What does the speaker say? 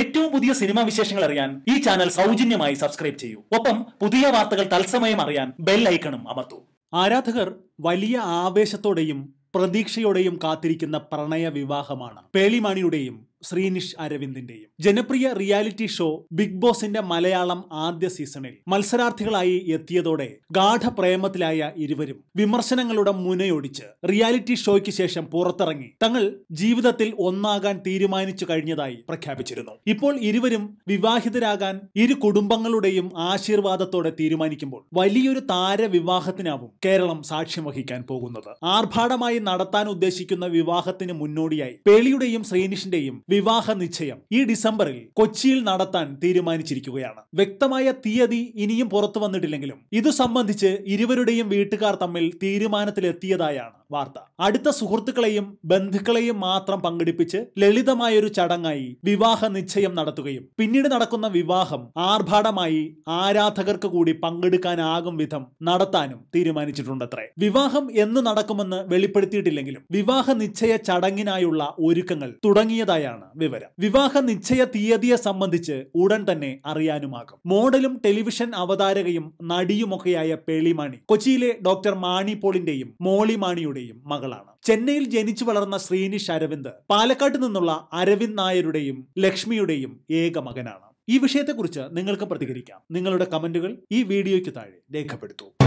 ഏറ്റവും പുതിയ സിനിമാ വിശേഷങ്ങൾ അറിയാൻ ഈ ചാനൽ സൗജന്യമായി സബ്സ്ക്രൈബ് ചെയ്യൂ ഒപ്പം പുതിയ വാർത്തകൾ തത്സമയം അറിയാൻ ബെൽ ഐക്കണും അമർത്തൂ ആരാധകർ വലിയ ആവേശത്തോടെയും പ്രതീക്ഷയോടെയും കാത്തിരിക്കുന്ന പ്രണയ വിവാഹമാണ് പേളിമാണിയുടെയും ശ്രീനിഷ് അരവിന്ദിന്റെയും ജനപ്രിയ റിയാലിറ്റി ഷോ ബിഗ് ബോസിന്റെ മലയാളം ആദ്യ സീസണിൽ മത്സരാർത്ഥികളായി എത്തിയതോടെ ഗാഠപ്രേമത്തിലായ ഇരുവരും വിമർശനങ്ങളുടെ മുനയൊടിച്ച് റിയാലിറ്റി ഷോയ്ക്ക് ശേഷം പുറത്തിറങ്ങി തങ്ങൾ ജീവിതത്തിൽ ഒന്നാകാൻ തീരുമാനിച്ചു കഴിഞ്ഞതായി പ്രഖ്യാപിച്ചിരുന്നു ഇപ്പോൾ ഇരുവരും വിവാഹിതരാകാൻ ഇരു കുടുംബങ്ങളുടെയും ആശീർവാദത്തോടെ തീരുമാനിക്കുമ്പോൾ വലിയൊരു താരവിവാഹത്തിനാവും കേരളം സാക്ഷ്യം വഹിക്കാൻ പോകുന്നത് ആർഭാടമായി നടത്താൻ ഉദ്ദേശിക്കുന്ന വിവാഹത്തിന് മുന്നോടിയായി പേളിയുടെയും ശ്രീനിഷിന്റെയും വിവാഹ നിശ്ചയം ഈ ഡിസംബറിൽ കൊച്ചിയിൽ നടത്താൻ തീരുമാനിച്ചിരിക്കുകയാണ് വ്യക്തമായ തീയതി ഇനിയും പുറത്തു വന്നിട്ടില്ലെങ്കിലും ഇത് സംബന്ധിച്ച് ഇരുവരുടെയും വീട്ടുകാർ തമ്മിൽ തീരുമാനത്തിലെത്തിയതായാണ് വാർത്ത അടുത്ത സുഹൃത്തുക്കളെയും ബന്ധുക്കളെയും മാത്രം പങ്കെടുപ്പിച്ച് ലളിതമായൊരു ചടങ്ങായി വിവാഹ നിശ്ചയം നടത്തുകയും പിന്നീട് നടക്കുന്ന വിവാഹം ആർഭാടമായി ആരാധകർക്ക് കൂടി പങ്കെടുക്കാനാകും വിധം നടത്താനും തീരുമാനിച്ചിട്ടുണ്ടത്രേ വിവാഹം എന്ന് നടക്കുമെന്ന് വെളിപ്പെടുത്തിയിട്ടില്ലെങ്കിലും വിവാഹ നിശ്ചയ ചടങ്ങിനായുള്ള ഒരുക്കങ്ങൾ തുടങ്ങിയതായാണ് എന്നാണ് വിവരം വിവാഹ നിശ്ചയ തീയതിയെ സംബന്ധിച്ച് ഉടൻ തന്നെ അറിയാനുമാകും മോഡലും ടെലിവിഷൻ അവതാരകയും നടിയുമൊക്കെയായ പേളിമാണി കൊച്ചിയിലെ ഡോക്ടർ മാണി പോളിന്റെയും മോളി മാണിയുടെയും മകളാണ് ചെന്നൈയിൽ ജനിച്ചു വളർന്ന ശ്രീനിഷ് അരവിന്ദ് പാലക്കാട്ട് നിന്നുള്ള അരവിന്ദ് നായരുടെയും ലക്ഷ്മിയുടെയും ഏക മകനാണ് ഈ വിഷയത്തെക്കുറിച്ച് നിങ്ങൾക്ക് പ്രതികരിക്കാം നിങ്ങളുടെ കമന്റുകൾ ഈ വീഡിയോയ്ക്ക് താഴെ രേഖപ്പെടുത്തും